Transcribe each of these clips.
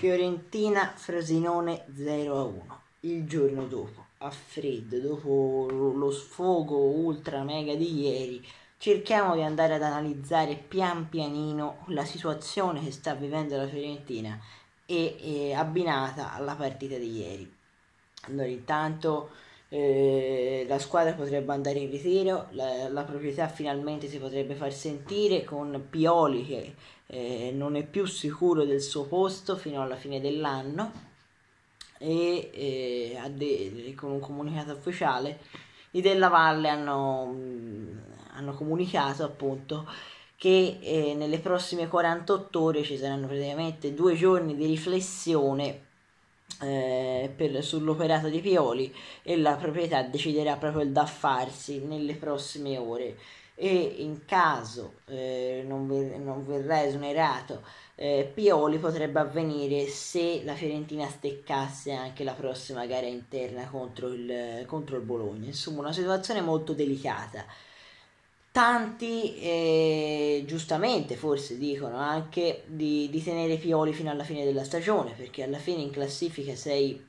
Fiorentina Frosinone 0-1. Il giorno dopo, a freddo, dopo lo sfogo ultra mega di ieri, cerchiamo di andare ad analizzare pian pianino la situazione che sta vivendo la Fiorentina e, e abbinata alla partita di ieri. Allora, intanto eh, la squadra potrebbe andare in ritiro, la, la proprietà finalmente si potrebbe far sentire con Pioli che eh, non è più sicuro del suo posto fino alla fine dell'anno e eh, con un comunicato ufficiale i della Valle hanno, mm, hanno comunicato appunto che eh, nelle prossime 48 ore ci saranno praticamente due giorni di riflessione eh, per, sull'operato di Pioli e la proprietà deciderà proprio il da farsi nelle prossime ore e in caso eh, non, ver- non, verrà esonerato eh, Pioli potrebbe avvenire se la Fiorentina steccasse anche la prossima gara interna contro il, contro il Bologna insomma una situazione molto delicata tanti eh, giustamente forse dicono anche di, di, tenere Pioli fino alla fine della stagione perché alla fine in classifica sei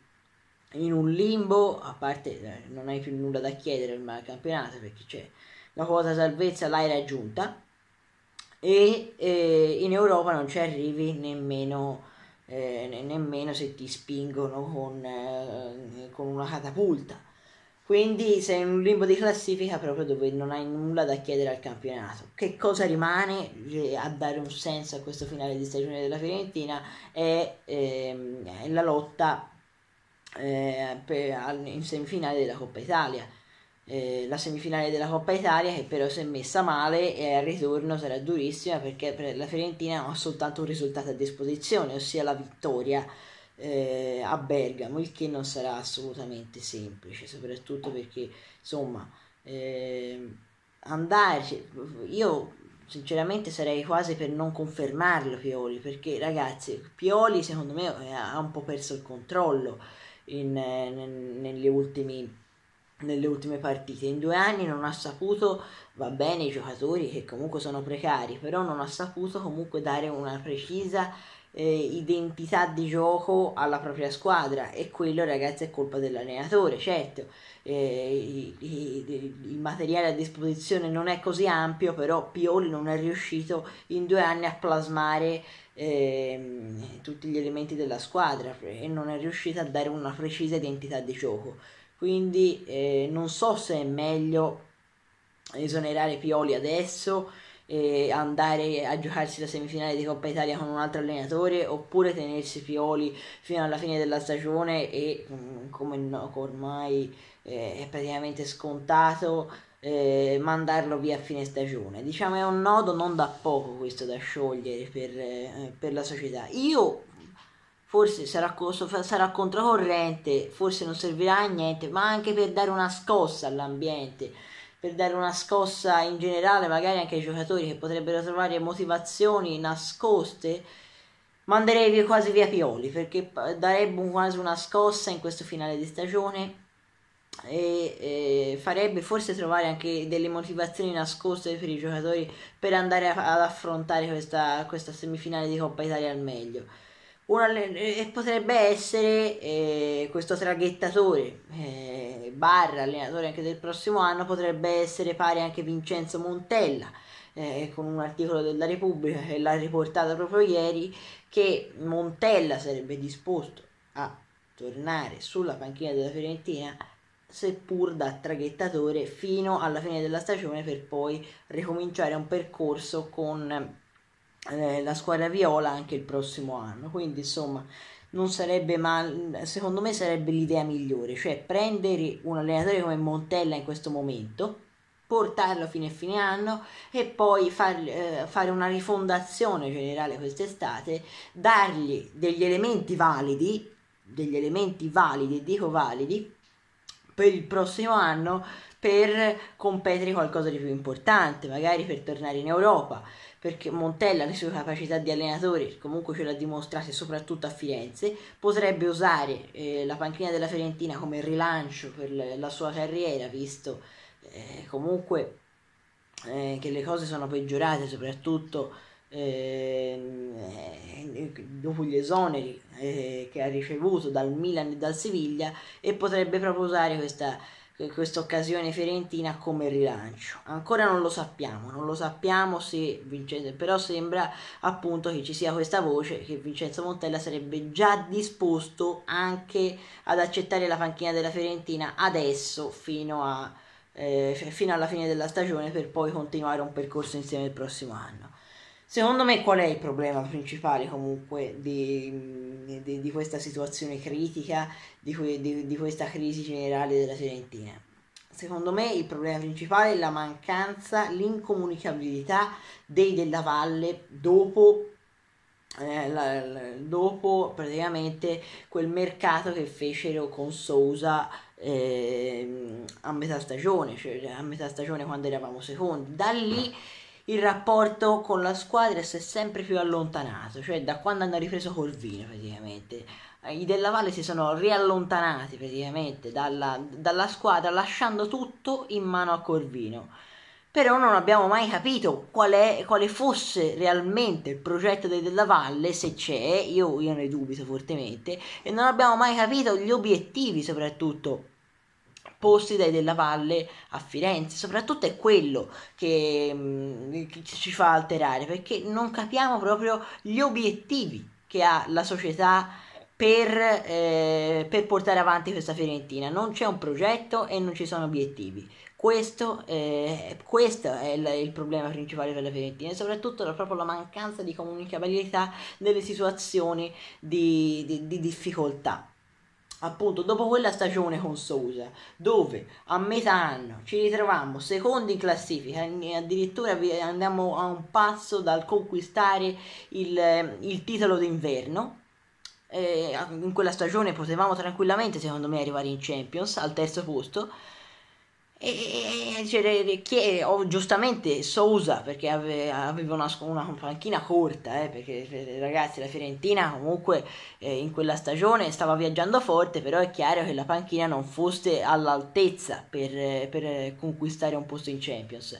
in un limbo a parte eh, non hai più nulla da chiedere ormai al campionato perché c'è la quota salvezza l'hai raggiunta e eh, in Europa non ci arrivi nemmeno, eh, nemmeno se ti spingono con, eh, con una catapulta quindi sei in un limbo di classifica proprio dove non hai nulla da chiedere al campionato. Che cosa rimane eh, a dare un senso a questo finale di stagione della Fiorentina è, ehm, è la lotta eh, per, in semifinale della Coppa Italia. Eh, la semifinale della Coppa Italia che però si è messa male e al ritorno sarà durissima perché per la Fiorentina ha soltanto un risultato a disposizione, ossia la vittoria eh, a Bergamo, il che non sarà assolutamente semplice, soprattutto perché insomma eh, andare, io sinceramente sarei quasi per non confermarlo Pioli, perché ragazzi Pioli secondo me eh, ha un po' perso il controllo in, in, negli ultimi nelle ultime partite. In due anni non ha saputo, va bene i giocatori che comunque sono precari, però non ha saputo comunque dare una precisa eh, identità di gioco alla propria squadra e quello ragazzi è colpa dell'allenatore certo eh, il, il materiale a disposizione non è così ampio però Pioli non è riuscito in due anni a plasmare eh, tutti gli elementi della squadra e non è riuscito a dare una precisa identità di gioco quindi eh, non so se è meglio esonerare Pioli adesso andare a giocarsi la semifinale di Coppa Italia con un altro allenatore oppure tenersi Pioli fino alla fine della stagione e mm, come no, ormai eh, è praticamente scontato eh, mandarlo via a fine stagione diciamo è un nodo non da poco questo da sciogliere per, eh, per la società io forse sarà, sarà controcorrente forse non servirà a niente ma anche per dare una scossa all'ambiente per dare una scossa in generale magari anche ai giocatori che potrebbero trovare motivazioni nascoste, manderei quasi via Pioli perché darebbe quasi una scossa in questo finale di stagione e, e, farebbe forse trovare anche delle motivazioni nascoste per i giocatori per andare a, ad affrontare questa, questa, semifinale di Coppa Italia al meglio. Una, e potrebbe essere eh, questo traghettatore, eh, barra allenatore anche del prossimo anno, potrebbe essere pari anche Vincenzo Montella, eh, con un articolo della Repubblica che l'ha riportato proprio ieri, che Montella sarebbe disposto a tornare sulla panchina della Fiorentina seppur da traghettatore fino alla fine della stagione per poi ricominciare un percorso con eh, la squadra viola anche il prossimo anno quindi insomma non sarebbe male, secondo me sarebbe l'idea migliore, cioè prendere un allenatore come Montella in questo momento, portarlo fino a fine anno e poi far, eh, fare una rifondazione generale quest'estate, dargli degli elementi validi, degli elementi validi, dico validi, per il prossimo anno per competere qualcosa di più importante, magari per tornare in Europa, perché Montella le sue capacità di allenatore comunque ce l'ha dimostrate soprattutto a Firenze, potrebbe usare eh, la panchina della Fiorentina come rilancio per la sua carriera, visto eh, comunque eh, che le cose sono peggiorate, soprattutto ehm, eh, dopo gli esoneri eh, che ha ricevuto dal Milan e dal Siviglia e potrebbe proprio usare questa per eh, questa occasione Fiorentina come rilancio. Ancora non lo sappiamo, non lo sappiamo se Vincenzo, però sembra appunto che ci sia questa voce che Vincenzo Montella sarebbe già disposto anche ad accettare la panchina della Fiorentina adesso fino, a, eh, fino alla fine della stagione per poi continuare un percorso insieme il prossimo anno. Secondo me qual è il problema principale comunque di, di, di questa situazione critica, di, di, questa crisi generale della Fiorentina? Secondo me il problema principale è la mancanza, l'incomunicabilità dei Della Valle dopo eh, la, la, dopo praticamente quel mercato che fecero con Sousa eh, a metà stagione, cioè a metà stagione quando eravamo secondi. Da lì il rapporto con la squadra si è sempre più allontanato, cioè da quando hanno ripreso Corvino praticamente. Eh, I della Valle si sono riallontanati praticamente dalla, dalla squadra lasciando tutto in mano a Corvino. Però non abbiamo mai capito qual è, quale fosse realmente il progetto dei Della Valle, se c'è, io, io ne dubito fortemente, e non abbiamo mai capito gli obiettivi soprattutto posti dai Della Valle a Firenze. Soprattutto è quello che, mm, che ci fa alterare, perché non capiamo proprio gli obiettivi che ha la società per, eh, per portare avanti questa Fiorentina. Non c'è un progetto e non ci sono obiettivi. Questo, eh, questo, è il, il, problema principale per la Fiorentina e soprattutto la, proprio la mancanza di comunicabilità delle situazioni di, di, di difficoltà appunto dopo quella stagione con Sousa dove a metà anno ci ritroviamo secondi in classifica e addirittura andiamo a un passo dal conquistare il, il titolo d'inverno eh, in quella stagione potevamo tranquillamente secondo me arrivare in Champions al terzo posto e, e, e, oh, giustamente Sousa perché ave, aveva una, una, panchina corta eh, perché ragazzi la Fiorentina comunque eh, in quella stagione stava viaggiando forte però è chiaro che la panchina non fosse all'altezza per, per conquistare un posto in Champions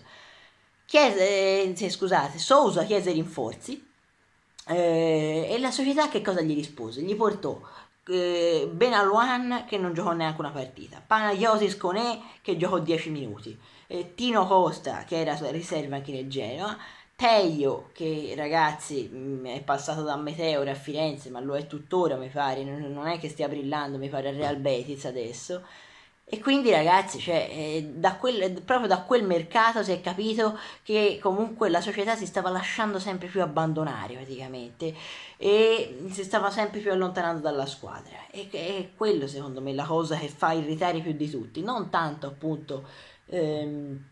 chiese, eh, scusate, Sousa chiese rinforzi eh, e la società che cosa gli rispose? Gli portò eh, Benaluan che non giocò neanche una partita, Panayotis Conè che giocò 10 minuti, eh, Tino Costa che era sulla riserva anche nel Genoa, Teio che ragazzi mh, mm, è passato da Meteore a Firenze ma lo è tuttora mi pare, non, non è che stia brillando mi pare al Real Betis adesso, e quindi ragazzi, cioè, eh, da quel, proprio da quel mercato si è capito che comunque la società si stava lasciando sempre più abbandonare praticamente e si stava sempre più allontanando dalla squadra. E, e quello secondo me è la cosa che fa irritare più di tutti, non tanto appunto... Ehm,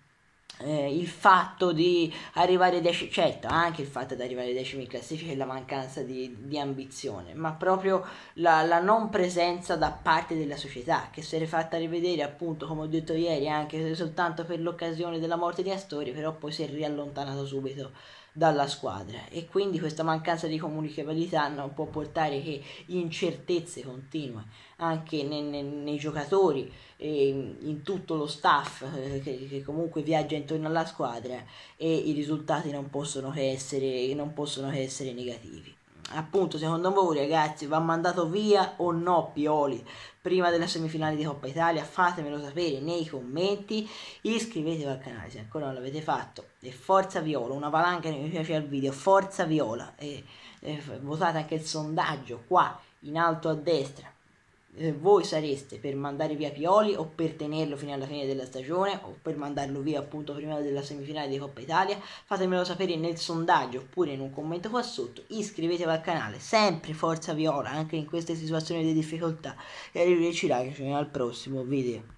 eh, il fatto di arrivare ai decimi, certo anche il fatto di arrivare ai decimi in classifica e la mancanza di, di ambizione, ma proprio la, la, non presenza da parte della società che si era fatta rivedere appunto come ho detto ieri anche soltanto per l'occasione della morte di Astori, però poi si è riallontanato subito dalla squadra e quindi questa mancanza di comunicabilità non può portare che incertezze continue anche nei, nei, nei giocatori e in tutto lo staff eh, che, che, comunque viaggia intorno alla squadra e i risultati non possono che essere, possono che essere negativi appunto secondo voi ragazzi va mandato via o no Pioli prima della semifinale di Coppa Italia fatemelo sapere nei commenti iscrivetevi al canale se ancora non l'avete fatto e forza viola una valanga che mi piace al video forza viola e, e votate anche il sondaggio qua in alto a destra eh, voi sareste per mandare via Pioli o per tenerlo fino alla fine della stagione o per mandarlo via appunto prima della semifinale di Coppa Italia fatemelo sapere nel sondaggio oppure in un commento qua sotto iscrivetevi al canale sempre forza viola anche in queste situazioni di difficoltà e arrivederci ragazzi al prossimo video